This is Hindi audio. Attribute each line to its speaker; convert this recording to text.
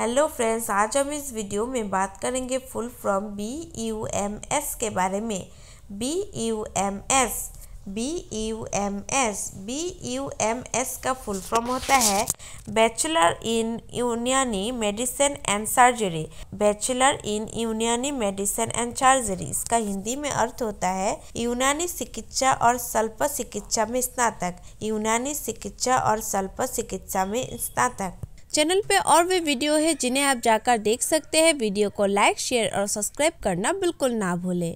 Speaker 1: हेलो फ्रेंड्स आज हम इस वीडियो में बात करेंगे full form B U M S के बारे में B U M S B U M S B U M S का फुल फॉर्म होता है bachelor in Unani medicine and surgery bachelor in Unani medicine and surgery इसका हिंदी में अर्थ होता है यूनानी चिकित्सा और सल्प चिकित्सा में स्नातक यूनानी चिकित्सा और सल्प चिकित्सा में स्नातक चैनल पे और भी वीडियो है जिन्हें आप जाकर देख सकते हैं वीडियो को लाइक शेयर और सब्सक्राइब करना बिल्कुल ना भूलें